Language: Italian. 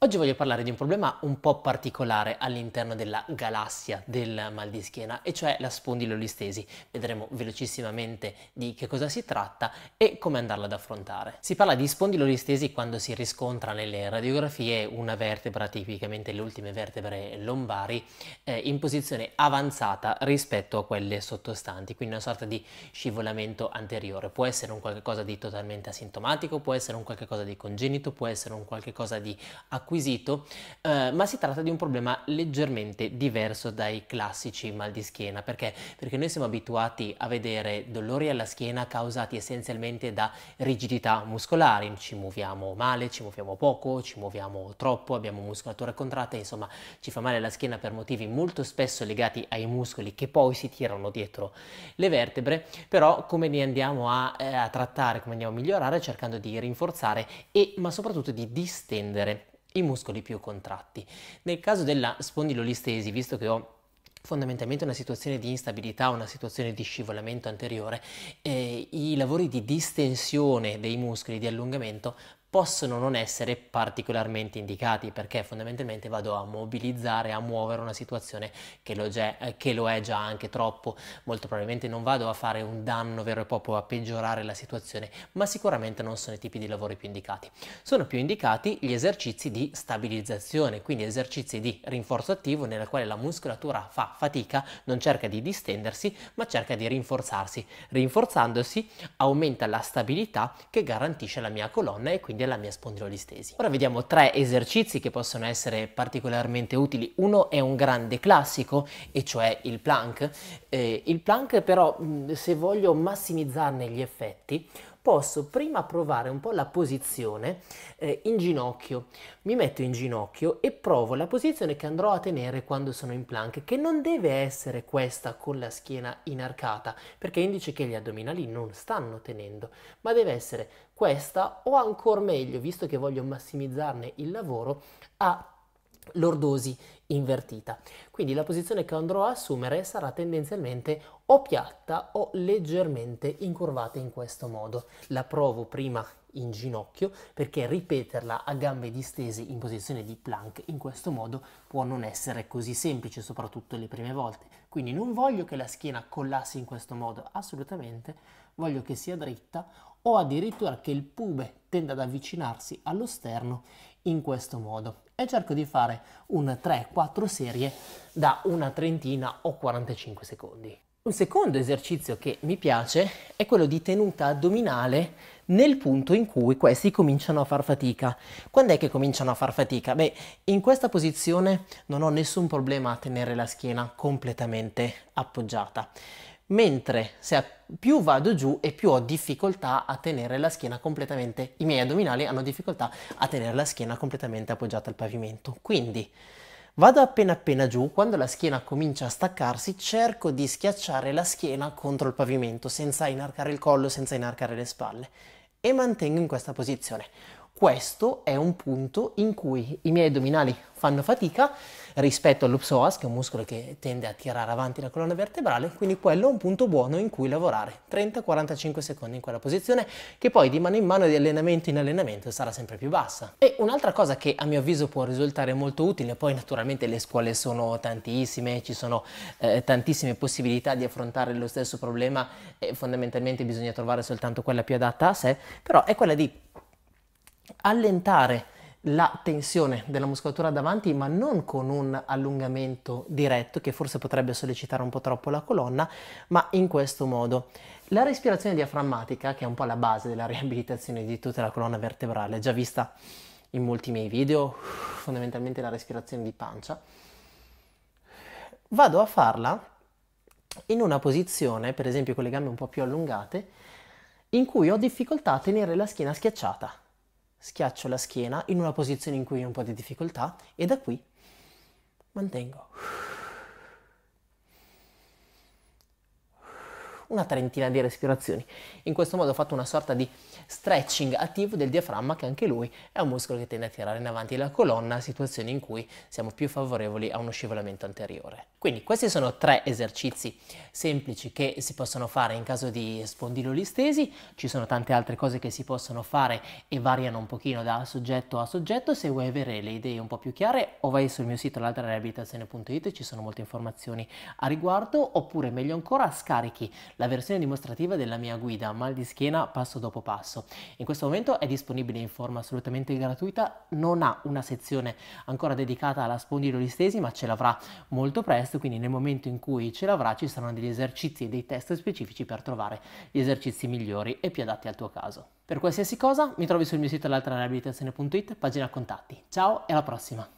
Oggi voglio parlare di un problema un po' particolare all'interno della galassia del mal di schiena, e cioè la spondilolistesi. Vedremo velocissimamente di che cosa si tratta e come andarla ad affrontare. Si parla di spondilolistesi quando si riscontra nelle radiografie una vertebra, tipicamente le ultime vertebre lombari, eh, in posizione avanzata rispetto a quelle sottostanti, quindi una sorta di scivolamento anteriore. Può essere un qualcosa di totalmente asintomatico, può essere un qualcosa di congenito, può essere un qualcosa di acquisito acquisito, eh, ma si tratta di un problema leggermente diverso dai classici mal di schiena. Perché? Perché noi siamo abituati a vedere dolori alla schiena causati essenzialmente da rigidità muscolari, ci muoviamo male, ci muoviamo poco, ci muoviamo troppo, abbiamo muscolature contratte, insomma ci fa male la schiena per motivi molto spesso legati ai muscoli che poi si tirano dietro le vertebre, però come ne andiamo a, eh, a trattare, come andiamo a migliorare cercando di rinforzare e ma soprattutto di distendere i muscoli più contratti. Nel caso della spondilolistesi, visto che ho fondamentalmente una situazione di instabilità, una situazione di scivolamento anteriore, eh, i lavori di distensione dei muscoli, di allungamento, possono non essere particolarmente indicati perché fondamentalmente vado a mobilizzare, a muovere una situazione che lo, è, eh, che lo, è già anche troppo, molto probabilmente non vado a fare un danno vero e proprio, a peggiorare la situazione, ma sicuramente non sono i tipi di lavori più indicati. Sono più indicati gli esercizi di stabilizzazione, quindi esercizi di rinforzo attivo nella quale la muscolatura fa fatica, non cerca di distendersi, ma cerca di rinforzarsi. Rinforzandosi aumenta la stabilità che garantisce la mia colonna e quindi della mia spondilolistesi. Ora vediamo tre esercizi che possono essere particolarmente utili. Uno è un grande classico, e cioè il plank. Eh, il plank però, se voglio massimizzarne gli effetti, posso prima provare un po' la posizione eh, in ginocchio. Mi metto in ginocchio e provo la posizione che andrò a tenere quando sono in plank, che non deve essere questa con la schiena inarcata, perché indice che gli addominali non stanno tenendo, ma deve essere questa o ancora meglio, visto che voglio massimizzarne il lavoro, a lordosi invertita. Quindi la posizione che andrò a assumere sarà tendenzialmente o piatta o leggermente incurvata in questo modo. La provo prima in ginocchio perché ripeterla a gambe distese in posizione di plank in questo modo può non essere così semplice soprattutto le prime volte. Quindi non voglio che la schiena collassi in questo modo assolutamente voglio che sia dritta o addirittura che il pube tenda ad avvicinarsi allo sterno in questo modo e cerco di fare un 3-4 serie da una trentina o 45 secondi. Un secondo esercizio che mi piace è quello di tenuta addominale nel punto in cui questi cominciano a far fatica. Quando è che cominciano a far fatica? Beh, in questa posizione non ho nessun problema a tenere la schiena completamente appoggiata mentre se più vado giù e più ho difficoltà a tenere la schiena completamente, i miei addominali hanno difficoltà a tenere la schiena completamente appoggiata al pavimento. Quindi vado appena appena giù, quando la schiena comincia a staccarsi cerco di schiacciare la schiena contro il pavimento senza inarcare il collo, senza inarcare le spalle e mantengo in questa posizione questo è un punto in cui i miei addominali fanno fatica rispetto all'psoas, che è un muscolo che tende a tirare avanti la colonna vertebrale, quindi quello è un punto buono in cui lavorare 30-45 secondi in quella posizione, che poi di mano in mano di allenamento in allenamento sarà sempre più bassa. E un'altra cosa che a mio avviso può risultare molto utile, poi naturalmente le scuole sono tantissime, ci sono eh, tantissime possibilità di affrontare lo stesso problema e fondamentalmente bisogna trovare soltanto quella più adatta a sé, però è quella di allentare la tensione della muscolatura davanti, ma non con un allungamento diretto che forse potrebbe sollecitare un po' troppo la colonna, ma in questo modo. La respirazione diaframmatica, che è un po' la base della riabilitazione di tutta la colonna vertebrale, già vista in molti miei video, fondamentalmente la respirazione di pancia, vado a farla in una posizione, per esempio con le gambe un po' più allungate, in cui ho difficoltà a tenere la schiena schiacciata schiaccio la schiena in una posizione in cui ho un po' di difficoltà e da qui mantengo. una trentina di respirazioni. In questo modo ho fatto una sorta di stretching attivo del diaframma che anche lui è un muscolo che tende a tirare in avanti la colonna, situazioni in cui siamo più favorevoli a uno scivolamento anteriore. Quindi questi sono tre esercizi semplici che si possono fare in caso di spondilolistesi, ci sono tante altre cose che si possono fare e variano un pochino da soggetto a soggetto, se vuoi avere le idee un po' più chiare o vai sul mio sito l'altrarehabilitazione.it, ci sono molte informazioni a riguardo, oppure meglio ancora scarichi la versione dimostrativa della mia guida mal di schiena passo dopo passo. In questo momento è disponibile in forma assolutamente gratuita, non ha una sezione ancora dedicata alla spondilolistesi ma ce l'avrà molto presto, quindi nel momento in cui ce l'avrà ci saranno degli esercizi e dei test specifici per trovare gli esercizi migliori e più adatti al tuo caso. Per qualsiasi cosa mi trovi sul mio sito l'altrarehabilitazione.it, pagina contatti. Ciao e alla prossima!